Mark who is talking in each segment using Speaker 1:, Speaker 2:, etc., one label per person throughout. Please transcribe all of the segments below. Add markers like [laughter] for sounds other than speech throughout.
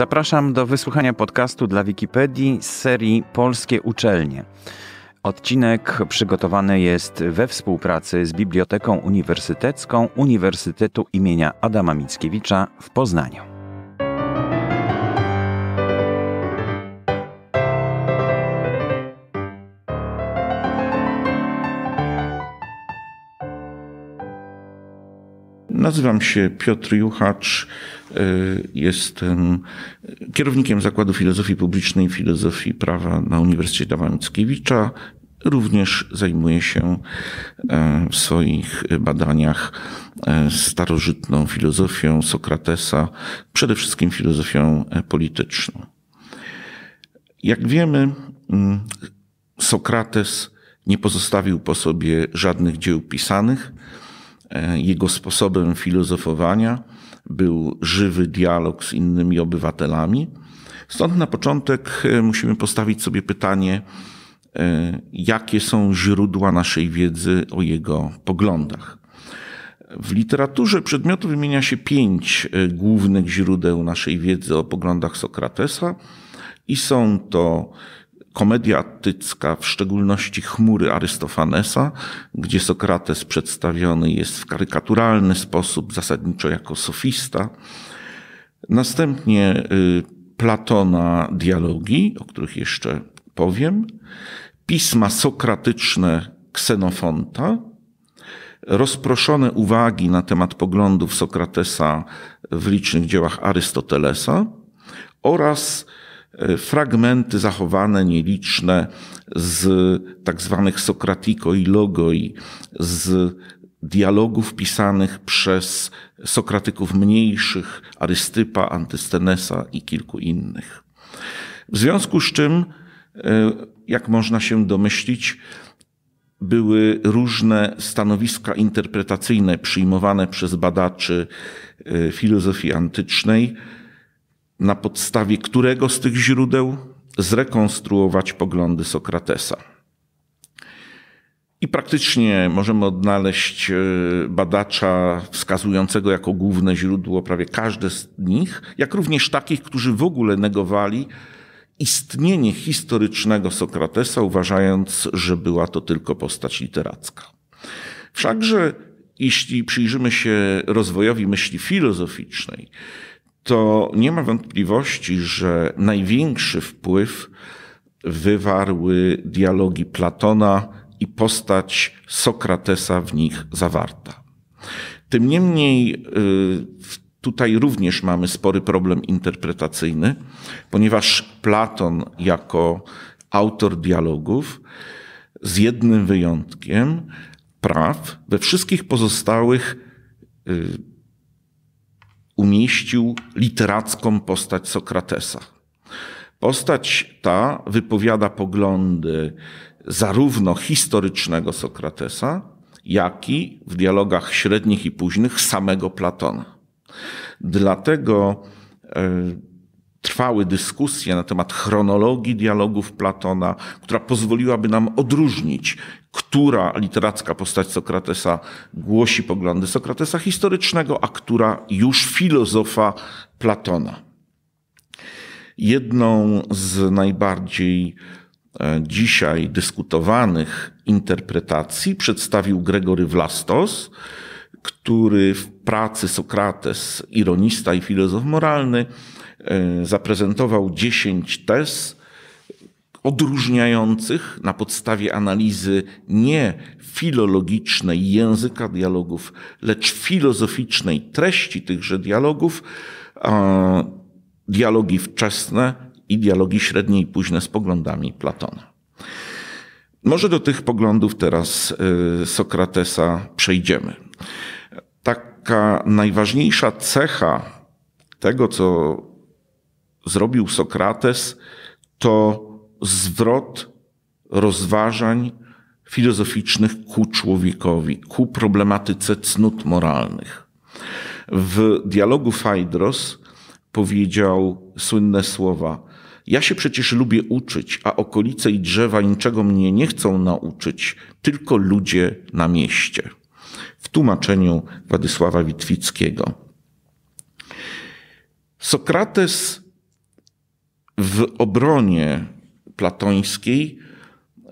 Speaker 1: Zapraszam do wysłuchania podcastu dla Wikipedii z serii Polskie Uczelnie. Odcinek przygotowany jest we współpracy z Biblioteką Uniwersytecką Uniwersytetu imienia Adama Mickiewicza w Poznaniu.
Speaker 2: Nazywam się Piotr Juchacz. Y, jestem kierownikiem Zakładu Filozofii Publicznej i Filozofii Prawa na Uniwersytecie Dawa Mickiewicza. Również zajmuję się e, w swoich badaniach e, starożytną filozofią Sokratesa, przede wszystkim filozofią e, polityczną. Jak wiemy, mm, Sokrates nie pozostawił po sobie żadnych dzieł pisanych. Jego sposobem filozofowania był żywy dialog z innymi obywatelami. Stąd na początek e, musimy postawić sobie pytanie, e, jakie są źródła naszej wiedzy o jego poglądach. W literaturze przedmiotu wymienia się pięć e, głównych źródeł naszej wiedzy o poglądach Sokratesa i są to komedia attycka, w szczególności chmury Arystofanesa, gdzie Sokrates przedstawiony jest w karykaturalny sposób, zasadniczo jako sofista. Następnie y, Platona dialogi, o których jeszcze powiem, pisma sokratyczne Ksenofonta, rozproszone uwagi na temat poglądów Sokratesa w licznych dziełach Arystotelesa oraz E, fragmenty zachowane, nieliczne z tak zwanych Sokratiko i Logoi, z dialogów pisanych przez Sokratyków mniejszych, Arystypa, Antystenesa i kilku innych. W związku z czym, e, jak można się domyślić, były różne stanowiska interpretacyjne przyjmowane przez badaczy e, filozofii antycznej, na podstawie którego z tych źródeł zrekonstruować poglądy Sokratesa. I praktycznie możemy odnaleźć e, badacza wskazującego jako główne źródło prawie każde z nich, jak również takich, którzy w ogóle negowali istnienie historycznego Sokratesa, uważając, że była to tylko postać literacka. Wszakże, jeśli przyjrzymy się rozwojowi myśli filozoficznej, to nie ma wątpliwości, że największy wpływ wywarły dialogi Platona i postać Sokratesa w nich zawarta. Tym niemniej y, tutaj również mamy spory problem interpretacyjny, ponieważ Platon jako autor dialogów z jednym wyjątkiem praw we wszystkich pozostałych y, umieścił literacką postać Sokratesa. Postać ta wypowiada poglądy zarówno historycznego Sokratesa, jak i w dialogach średnich i późnych samego Platona. Dlatego e, trwały dyskusje na temat chronologii dialogów Platona, która pozwoliłaby nam odróżnić, która literacka postać Sokratesa głosi poglądy Sokratesa historycznego, a która już filozofa Platona. Jedną z najbardziej e, dzisiaj dyskutowanych interpretacji przedstawił Gregory Vlastos, który w pracy Sokrates, ironista i filozof moralny, E, zaprezentował 10 tez odróżniających na podstawie analizy nie filologicznej języka dialogów, lecz filozoficznej treści tychże dialogów, dialogi wczesne i dialogi średnie i późne z poglądami Platona. Może do tych poglądów teraz e, Sokratesa przejdziemy. Taka najważniejsza cecha tego, co zrobił Sokrates, to zwrot rozważań filozoficznych ku człowiekowi, ku problematyce cnót moralnych. W dialogu Fajdros powiedział słynne słowa: Ja się przecież lubię uczyć, a okolice i drzewa niczego mnie nie chcą nauczyć, tylko ludzie na mieście. W tłumaczeniu Władysława Witwickiego. Sokrates w obronie platońskiej y,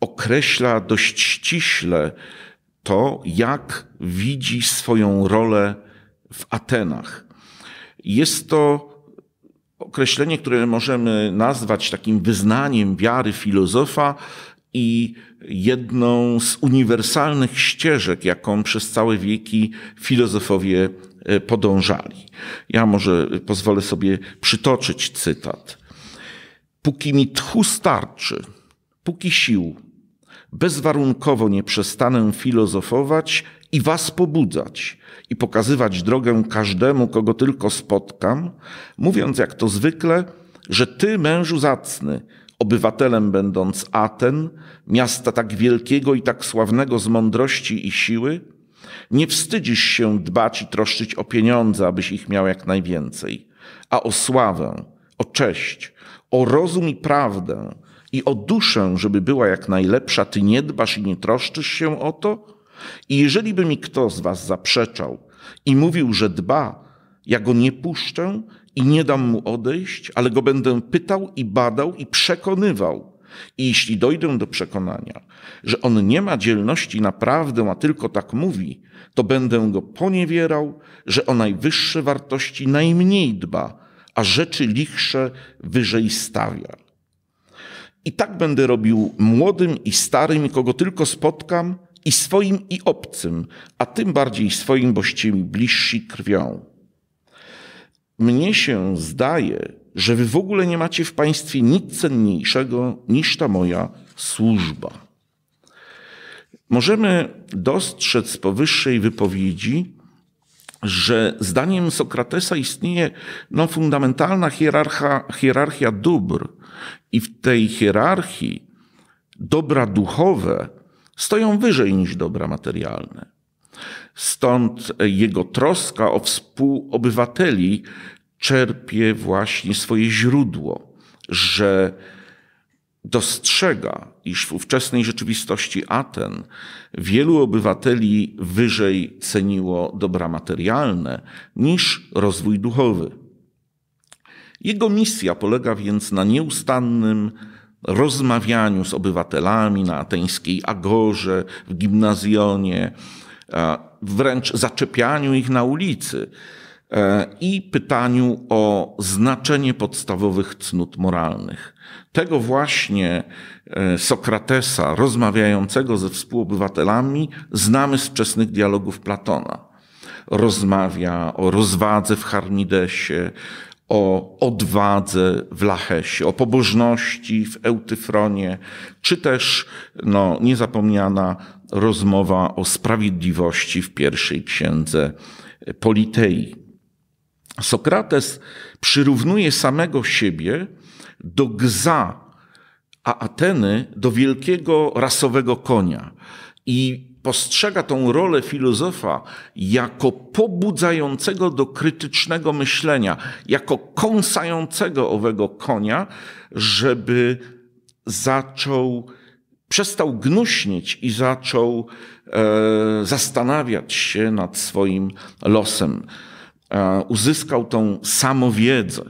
Speaker 2: określa dość ściśle to, jak widzi swoją rolę w Atenach. Jest to określenie, które możemy nazwać takim wyznaniem wiary filozofa i jedną z uniwersalnych ścieżek, jaką przez całe wieki filozofowie E, podążali. Ja może pozwolę sobie przytoczyć cytat. Póki mi tchu starczy, póki sił, bezwarunkowo nie przestanę filozofować i was pobudzać i pokazywać drogę każdemu, kogo tylko spotkam, mówiąc jak to zwykle, że ty, mężu zacny, obywatelem będąc Aten, miasta tak wielkiego i tak sławnego z mądrości i siły, nie wstydzisz się dbać i troszczyć o pieniądze, abyś ich miał jak najwięcej, a o sławę, o cześć, o rozum i prawdę i o duszę, żeby była jak najlepsza, ty nie dbasz i nie troszczysz się o to? I jeżeli by mi kto z was zaprzeczał i mówił, że dba, ja go nie puszczę i nie dam mu odejść, ale go będę pytał i badał i przekonywał. I jeśli dojdę do przekonania, że on nie ma dzielności naprawdę, a tylko tak mówi, to będę go poniewierał, że o najwyższe wartości najmniej dba, a rzeczy lichsze wyżej stawia. I tak będę robił młodym i starym, kogo tylko spotkam, i swoim i obcym, a tym bardziej swoim, boście mi bliżsi krwią. Mnie się zdaje, że wy w ogóle nie macie w państwie nic cenniejszego niż ta moja służba. Możemy dostrzec z powyższej wypowiedzi, że zdaniem Sokratesa istnieje no, fundamentalna hierarchia, hierarchia dóbr, i w tej hierarchii dobra duchowe stoją wyżej niż dobra materialne. Stąd jego troska o współobywateli czerpie właśnie swoje źródło, że dostrzega, iż w ówczesnej rzeczywistości Aten wielu obywateli wyżej ceniło dobra materialne niż rozwój duchowy. Jego misja polega więc na nieustannym rozmawianiu z obywatelami na ateńskiej agorze, w gimnazjonie, E, wręcz zaczepianiu ich na ulicy e, i pytaniu o znaczenie podstawowych cnót moralnych. Tego właśnie e, Sokratesa, rozmawiającego ze współobywatelami, znamy z wczesnych dialogów Platona. Rozmawia o rozwadze w Harmidesie, o odwadze w Lachesie, o pobożności w Eutyfronie, czy też no, niezapomniana rozmowa o sprawiedliwości w pierwszej księdze Politei. Sokrates przyrównuje samego siebie do gza, a Ateny do wielkiego rasowego konia. I postrzega tą rolę filozofa jako pobudzającego do krytycznego myślenia, jako kąsającego owego konia, żeby zaczął, przestał gnuśnić i zaczął e, zastanawiać się nad swoim losem. E, uzyskał tą samowiedzę.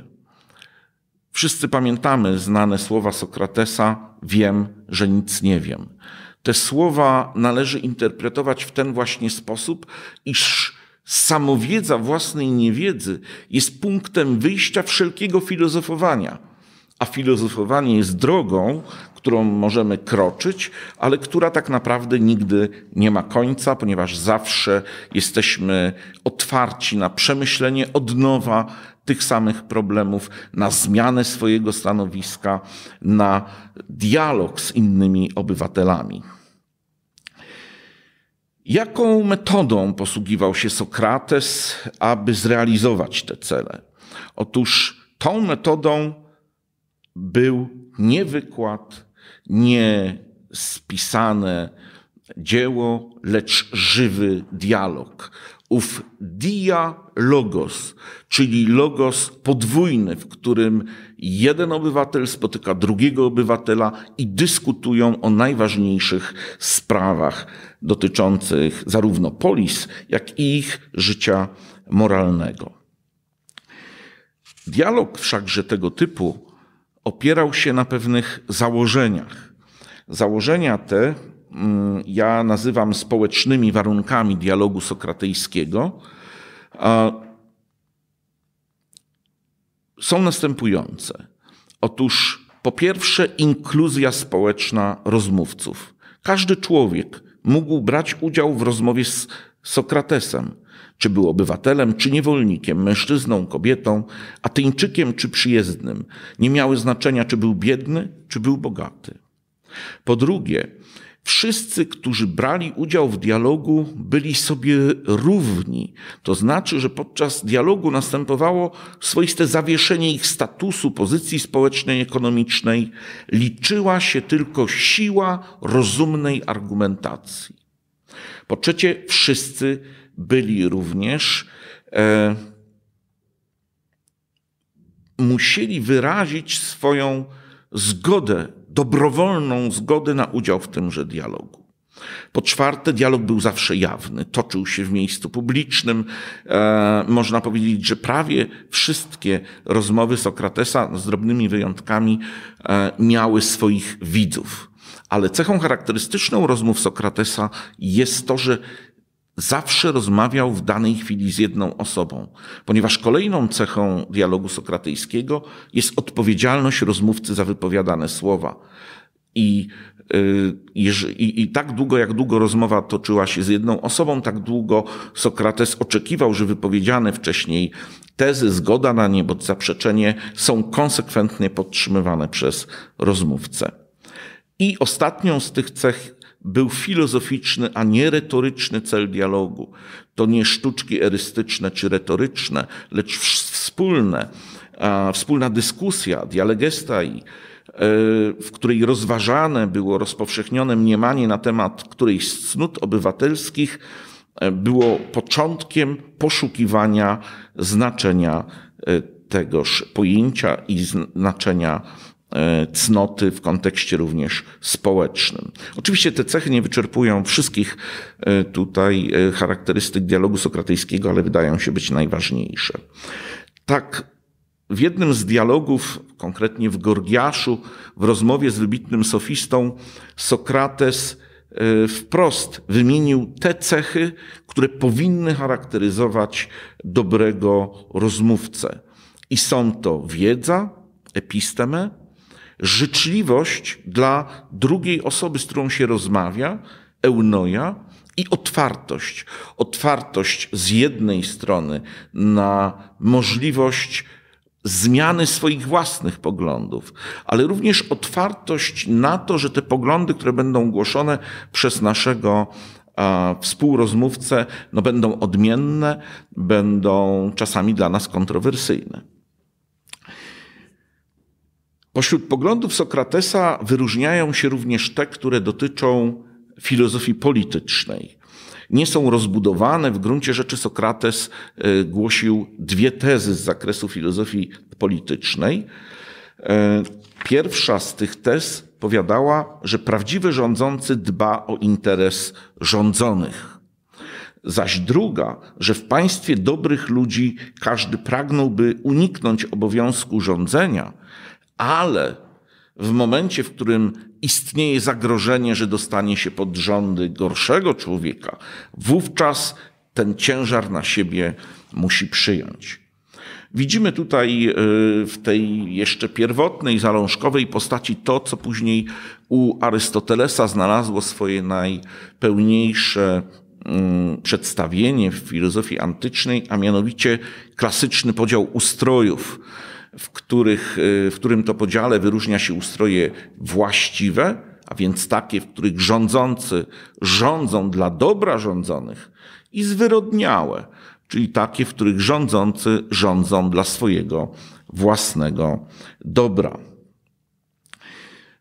Speaker 2: Wszyscy pamiętamy znane słowa Sokratesa: Wiem, że nic nie wiem. Te słowa należy interpretować w ten właśnie sposób, iż samowiedza własnej niewiedzy jest punktem wyjścia wszelkiego filozofowania, a filozofowanie jest drogą, którą możemy kroczyć, ale która tak naprawdę nigdy nie ma końca, ponieważ zawsze jesteśmy otwarci na przemyślenie od nowa tych samych problemów, na zmianę swojego stanowiska, na dialog z innymi obywatelami. Jaką metodą posługiwał się Sokrates, aby zrealizować te cele? Otóż tą metodą był nie wykład, nie spisane dzieło, lecz żywy dialog. Ów dia logos, czyli logos podwójny, w którym jeden obywatel spotyka drugiego obywatela i dyskutują o najważniejszych sprawach dotyczących zarówno polis, jak i ich życia moralnego. Dialog wszakże tego typu opierał się na pewnych założeniach. Założenia te mm, ja nazywam społecznymi warunkami dialogu sokratyjskiego. Są następujące. Otóż po pierwsze inkluzja społeczna rozmówców. Każdy człowiek mógł brać udział w rozmowie z Sokratesem czy był obywatelem, czy niewolnikiem, mężczyzną, kobietą, Ateńczykiem, czy przyjezdnym, nie miały znaczenia, czy był biedny, czy był bogaty. Po drugie, Wszyscy, którzy brali udział w dialogu, byli sobie równi. To znaczy, że podczas dialogu następowało swoiste zawieszenie ich statusu, pozycji społecznej, ekonomicznej. Liczyła się tylko siła rozumnej argumentacji. Po trzecie, wszyscy byli również, e, musieli wyrazić swoją zgodę, dobrowolną zgodę na udział w tymże dialogu. Po czwarte, dialog był zawsze jawny, toczył się w miejscu publicznym. E, można powiedzieć, że prawie wszystkie rozmowy Sokratesa, z drobnymi wyjątkami, e, miały swoich widzów. Ale cechą charakterystyczną rozmów Sokratesa jest to, że zawsze rozmawiał w danej chwili z jedną osobą, ponieważ kolejną cechą dialogu sokratyjskiego jest odpowiedzialność rozmówcy za wypowiadane słowa. I, y, i, I, tak długo, jak długo rozmowa toczyła się z jedną osobą, tak długo Sokrates oczekiwał, że wypowiedziane wcześniej tezy, zgoda na nie bądź zaprzeczenie są konsekwentnie podtrzymywane przez rozmówcę. I ostatnią z tych cech był filozoficzny, a nie retoryczny cel dialogu. To nie sztuczki erystyczne czy retoryczne, lecz wspólne, a wspólna dyskusja, dialegestai, e, w której rozważane było rozpowszechnione mniemanie na temat którejś z cnót obywatelskich, e, było początkiem poszukiwania znaczenia e, tegoż pojęcia i znaczenia E, cnoty w kontekście również społecznym. Oczywiście te cechy nie wyczerpują wszystkich e, tutaj e, charakterystyk dialogu sokratyjskiego, ale wydają się być najważniejsze. Tak, w jednym z dialogów, konkretnie w Gorgiaszu, w rozmowie z wybitnym sofistą, Sokrates wprost wymienił te cechy, które powinny charakteryzować dobrego rozmówcę. I są to wiedza, episteme, życzliwość dla drugiej osoby, z którą się rozmawia, eunoja i otwartość. Otwartość z jednej strony na możliwość zmiany swoich własnych poglądów, ale również otwartość na to, że te poglądy, które będą głoszone przez naszego współrozmówcę, no będą odmienne, będą czasami dla nas kontrowersyjne. Pośród poglądów Sokratesa wyróżniają się również te, które dotyczą filozofii politycznej. Nie są rozbudowane. W gruncie rzeczy Sokrates e, głosił dwie tezy z zakresu filozofii politycznej. E, pierwsza z tych tez powiadała, że prawdziwy rządzący dba o interes rządzonych. Zaś druga, że w państwie dobrych ludzi każdy pragnąłby uniknąć obowiązku rządzenia, ale w momencie, w którym istnieje zagrożenie, że dostanie się pod rządy gorszego człowieka, wówczas ten ciężar na siebie musi przyjąć. Widzimy tutaj e, w tej jeszcze pierwotnej, zalążkowej postaci to, co później u Arystotelesa znalazło swoje najpełniejsze mm, przedstawienie w filozofii antycznej, a mianowicie klasyczny podział ustrojów w, których, e, w którym to podziale wyróżnia się ustroje właściwe, a więc takie, w których rządzący rządzą dla dobra rządzonych, i zwyrodniałe, czyli takie, w których rządzący rządzą dla swojego własnego dobra.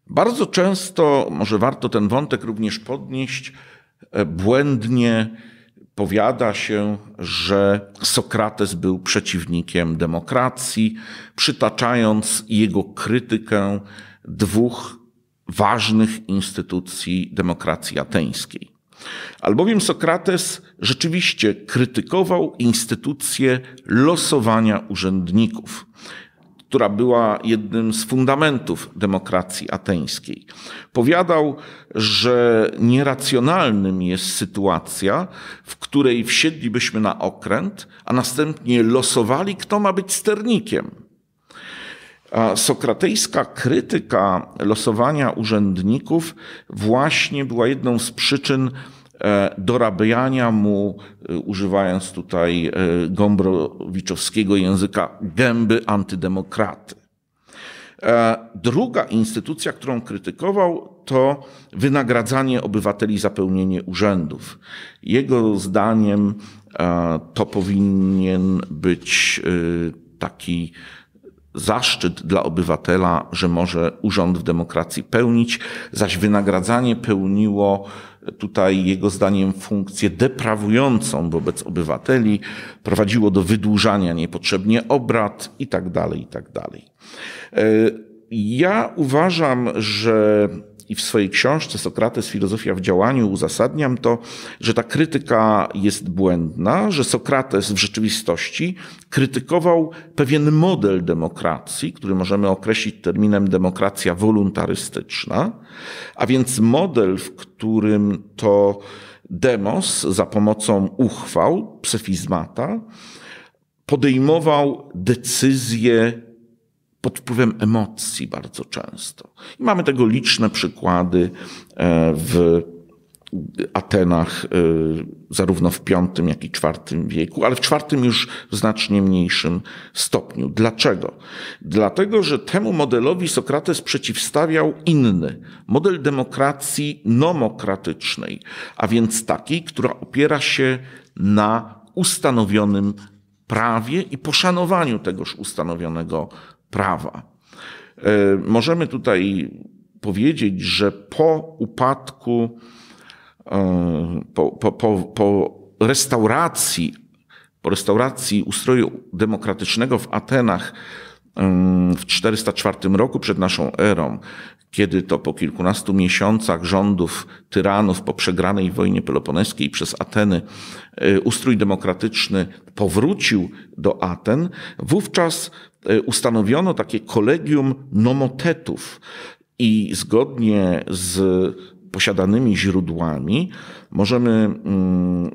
Speaker 2: Bardzo często, może warto ten wątek również podnieść, e, błędnie Powiada się, że Sokrates był przeciwnikiem demokracji, przytaczając jego krytykę dwóch ważnych instytucji demokracji ateńskiej. Albowiem Sokrates rzeczywiście krytykował instytucję losowania urzędników która była jednym z fundamentów demokracji ateńskiej. Powiadał, że nieracjonalnym jest sytuacja, w której wsiedlibyśmy na okręt, a następnie losowali, kto ma być sternikiem. A sokratejska krytyka losowania urzędników właśnie była jedną z przyczyn, E, dorabiania mu, e, używając tutaj e, gombrowiczowskiego języka, gęby antydemokraty. Druga instytucja, którą krytykował, to wynagradzanie obywateli za pełnienie urzędów. Jego zdaniem to powinien być taki zaszczyt dla obywatela, że może urząd w demokracji pełnić, zaś wynagradzanie pełniło tutaj jego zdaniem funkcję deprawującą wobec obywateli, prowadziło do wydłużania niepotrzebnie obrad itd. Tak itd. Tak e, ja uważam, że i w swojej książce Sokrates, Filozofia w działaniu uzasadniam to, że ta krytyka jest błędna, że Sokrates w rzeczywistości krytykował pewien model demokracji, który możemy określić terminem demokracja woluntarystyczna, a więc model, w którym to demos za pomocą uchwał, psefizmata, podejmował decyzje pod wpływem emocji bardzo często. I mamy tego liczne przykłady e, w Atenach, e, zarówno w V, jak i IV wieku, ale w IV już w znacznie mniejszym stopniu. Dlaczego? Dlatego, że temu modelowi Sokrates przeciwstawiał inny model demokracji nomokratycznej, a więc takiej, która opiera się na ustanowionym prawie i poszanowaniu tegoż ustanowionego prawa. E, możemy tutaj powiedzieć, że po upadku, e, po, po, po, po restauracji, po restauracji ustroju demokratycznego w Atenach e, w 404 roku przed naszą erą, kiedy to po kilkunastu miesiącach rządów tyranów po przegranej wojnie peloponeskiej przez Ateny ustrój demokratyczny powrócił do Aten, wówczas E, ustanowiono takie kolegium nomotetów i zgodnie z posiadanymi źródłami możemy mm,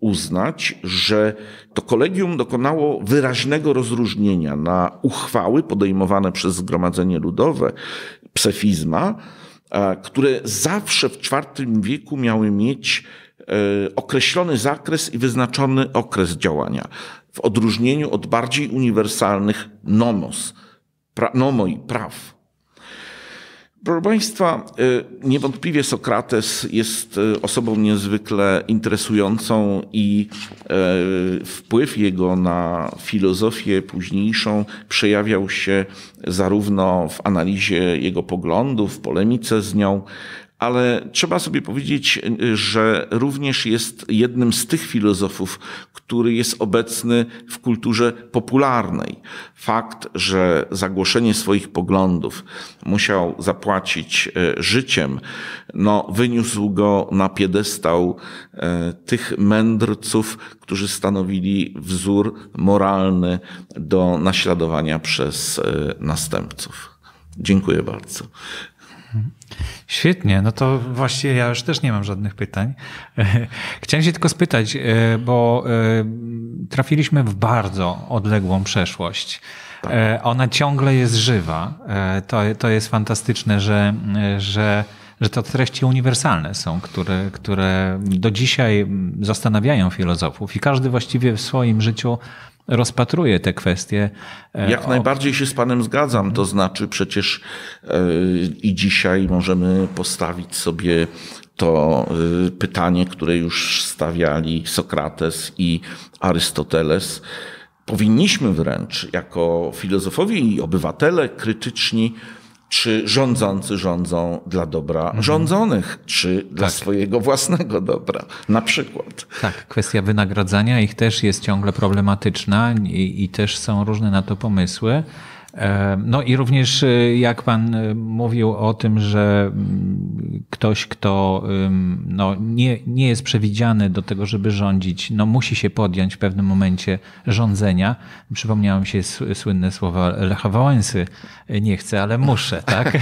Speaker 2: uznać, że to kolegium dokonało wyraźnego rozróżnienia na uchwały podejmowane przez Zgromadzenie Ludowe, psefizma, które zawsze w IV wieku miały mieć e, określony zakres i wyznaczony okres działania w odróżnieniu od bardziej uniwersalnych nomos, pra, nomoi, praw. Proszę Państwa, y, niewątpliwie Sokrates jest y, osobą niezwykle interesującą i y, wpływ jego na filozofię późniejszą przejawiał się zarówno w analizie jego poglądów, w polemice z nią, ale trzeba sobie powiedzieć, że również jest jednym z tych filozofów, który jest obecny w kulturze popularnej. Fakt, że zagłoszenie swoich poglądów musiał zapłacić e, życiem, no, wyniósł go na piedestał e, tych mędrców, którzy stanowili wzór moralny do naśladowania przez e, następców. Dziękuję bardzo.
Speaker 1: Świetnie, no to właściwie ja już też nie mam żadnych pytań. [laughs] Chciałem się tylko spytać, e, bo e, trafiliśmy w bardzo odległą przeszłość. Tak. E, ona ciągle jest żywa. To, to jest fantastyczne, że, że, że to treści uniwersalne są, które, które do dzisiaj zastanawiają filozofów i każdy właściwie w swoim życiu rozpatruje te kwestie. E, Jak
Speaker 2: najbardziej się z Panem zgadzam. To znaczy, przecież e, i dzisiaj możemy postawić sobie to e, pytanie, które już stawiali Sokrates i Arystoteles. Powinniśmy wręcz jako filozofowie i obywatele krytyczni czy rządzący rządzą dla dobra mhm. rządzonych, czy dla tak. swojego własnego dobra, na przykład?
Speaker 1: Tak, kwestia wynagradzania ich też jest ciągle problematyczna i, i też są różne na to pomysły. No i również y, jak pan y, mówił o tym, że mm, ktoś, kto no, nie, nie jest przewidziany do tego, żeby rządzić, no, musi się podjąć w pewnym momencie rządzenia. Przypomniałem się słynne słowa Lecha Wałęsy, y, nie chcę, ale muszę, tak? [laughs]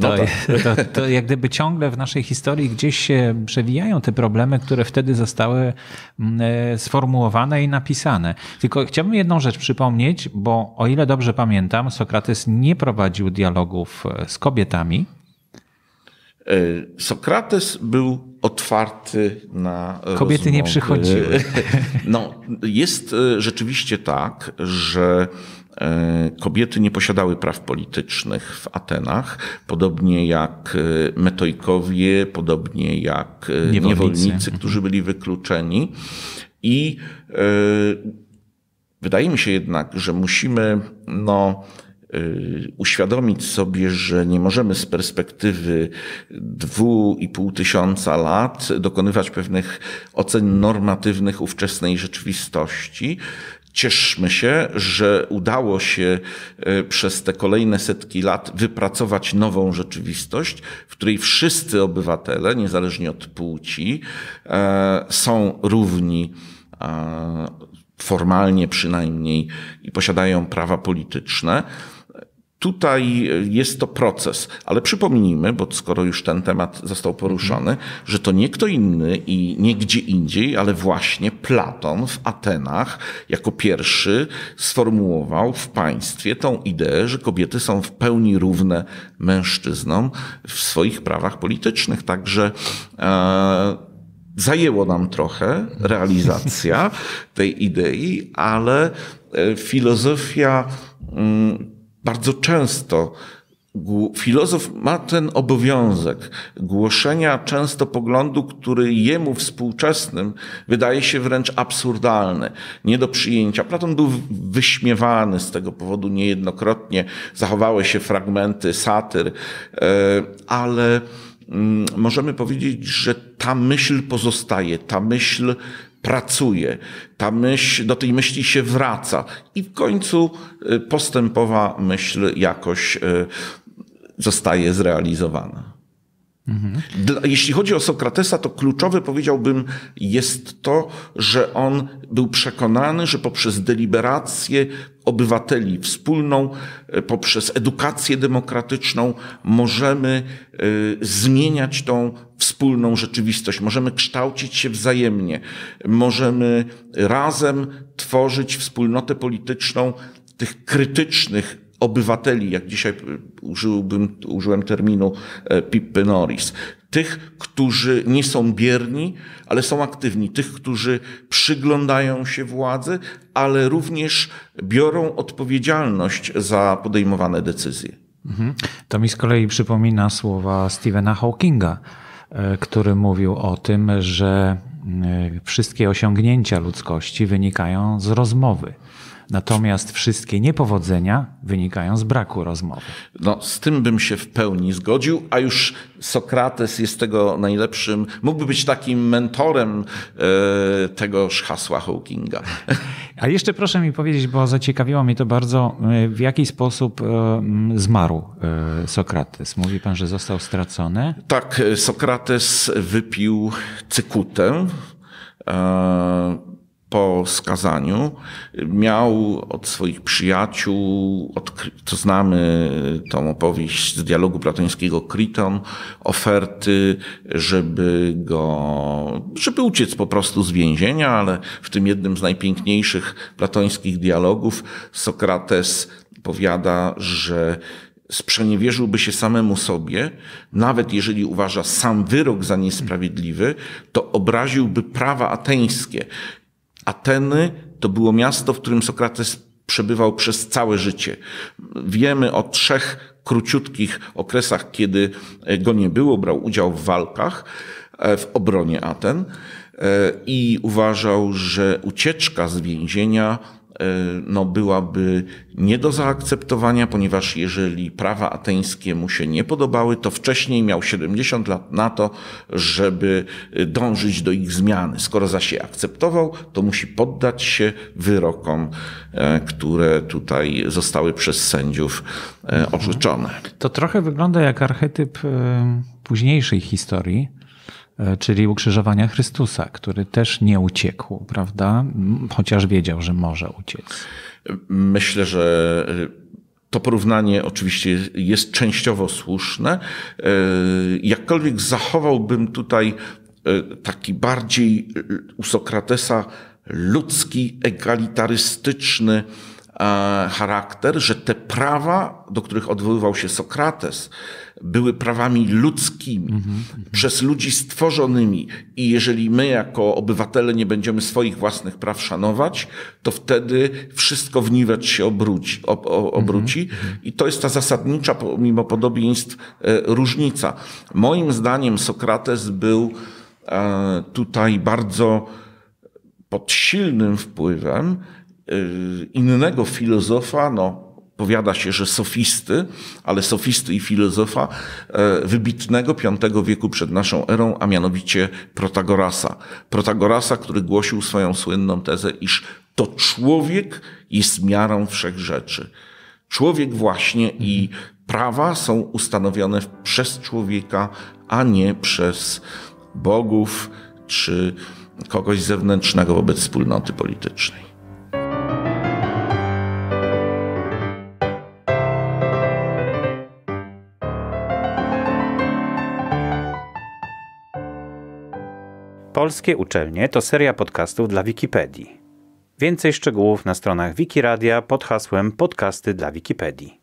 Speaker 1: To, no tak. To, to jak gdyby ciągle w naszej historii gdzieś się przewijają te problemy, które wtedy zostały mm, e, sformułowane i napisane. Tylko chciałbym jedną rzecz przypomnieć, bo o ile dobrze pamiętam, pamiętam, Sokrates nie prowadził dialogów e, z kobietami.
Speaker 2: E, Sokrates był otwarty na. Kobiety rozmowy. nie przychodziły. [laughs] No, jest e, rzeczywiście tak, że kobiety nie posiadały praw politycznych w Atenach, podobnie jak metojkowie, podobnie jak niewolnicy, niewolnicy którzy mhm. byli wykluczeni. I Wydaje mi się jednak, że musimy no, y, uświadomić sobie, że nie możemy z perspektywy dwu i pół tysiąca lat dokonywać pewnych ocen normatywnych ówczesnej rzeczywistości. Cieszmy się, że udało się y, przez te kolejne setki lat wypracować nową rzeczywistość, w której wszyscy obywatele, niezależnie od płci, e, są równi formalnie przynajmniej, i posiadają prawa polityczne. Tutaj jest to proces, ale przypomnijmy, bo skoro już ten temat został poruszony, że to nie kto inny i nie gdzie indziej, ale właśnie Platon w Atenach jako pierwszy sformułował w państwie tą ideę, że kobiety są w pełni równe mężczyznom w swoich prawach politycznych. Także. E, Zajęło nam trochę realizacja [laughs] tej idei, ale e, filozofia mm, bardzo często Filozof ma ten obowiązek głoszenia często poglądu, który jemu współczesnym wydaje się wręcz absurdalny, nie do przyjęcia. Platon był wyśmiewany z tego powodu niejednokrotnie, zachowały się fragmenty satyr, e, ale Mm, możemy powiedzieć, że ta myśl pozostaje, ta myśl pracuje, ta myśl, do tej myśli się wraca i w końcu y, postępowa myśl jakoś y, zostaje zrealizowana. Dla, jeśli chodzi o Sokratesa, to kluczowe powiedziałbym jest to, że on był przekonany, że poprzez deliberację obywateli wspólną, e, poprzez edukację demokratyczną możemy y, zmieniać tą wspólną rzeczywistość, możemy kształcić się wzajemnie, możemy razem tworzyć wspólnotę polityczną tych krytycznych obywateli, jak dzisiaj użyłbym, użyłem terminu e, Pippy tych, którzy nie są bierni, ale są aktywni, tych, którzy przyglądają się władzy, ale również biorą odpowiedzialność za podejmowane
Speaker 1: decyzje. Mhm. To mi z kolei przypomina słowa Stephena Hawkinga, e, który mówił o tym, że e, wszystkie osiągnięcia ludzkości wynikają z rozmowy. Natomiast wszystkie niepowodzenia wynikają z braku rozmowy.
Speaker 2: No, z tym bym się w pełni zgodził, a już Sokrates jest tego najlepszym, mógłby być takim mentorem e, tegoż hasła Hawkinga.
Speaker 1: A jeszcze proszę mi powiedzieć, bo zaciekawiło mnie to bardzo, e, w jaki sposób e, zmarł e, Sokrates. Mówi pan, że został stracony?
Speaker 2: Tak, Sokrates wypił cykutę. E, po skazaniu miał od swoich przyjaciół, od, to znamy tą opowieść z dialogu platońskiego Kryton, oferty, żeby go, żeby uciec po prostu z więzienia, ale w tym jednym z najpiękniejszych platońskich dialogów Sokrates powiada, że sprzeniewierzyłby się samemu sobie, nawet jeżeli uważa sam wyrok za niesprawiedliwy, to obraziłby prawa ateńskie. Ateny to było miasto, w którym Sokrates przebywał przez całe życie. Wiemy o trzech króciutkich okresach, kiedy e, go nie było, brał udział w walkach, e, w obronie Aten e, i uważał, że ucieczka z więzienia E, no, byłaby nie do zaakceptowania, ponieważ jeżeli prawa ateńskie mu się nie podobały, to wcześniej miał 70 lat na to, żeby e, dążyć do ich zmiany. Skoro zaś je akceptował, to musi poddać się wyrokom, e, które tutaj zostały przez sędziów orzeczone.
Speaker 1: To trochę wygląda jak archetyp późniejszej historii E, czyli ukrzyżowania Chrystusa, który też nie uciekł, prawda? Chociaż wiedział, że może uciec.
Speaker 2: Myślę, że e, to porównanie oczywiście jest częściowo słuszne. E, jakkolwiek zachowałbym tutaj taki bardziej u Sokratesa ludzki, egalitarystyczny E, charakter, że te prawa, do których odwoływał się Sokrates, były prawami ludzkimi, mm -hmm. przez ludzi stworzonymi. I jeżeli my, jako obywatele, nie będziemy swoich własnych praw szanować, to wtedy wszystko w niwecz się obróci. Ob, obróci. Mm -hmm. I to jest ta zasadnicza, mimo podobieństw, e, różnica. Moim zdaniem Sokrates był e, tutaj bardzo pod silnym wpływem Y, innego filozofa, no powiada się, że sofisty, ale sofisty i filozofa e, wybitnego V wieku przed naszą erą, a mianowicie Protagorasa. Protagorasa, który głosił swoją słynną tezę, iż to człowiek jest miarą wszech rzeczy. Człowiek właśnie i prawa są ustanowione przez człowieka, a nie przez bogów czy kogoś zewnętrznego wobec wspólnoty politycznej.
Speaker 1: Polskie uczelnie to seria podcastów dla Wikipedii. Więcej szczegółów na stronach Wikiradia pod hasłem Podcasty dla Wikipedii.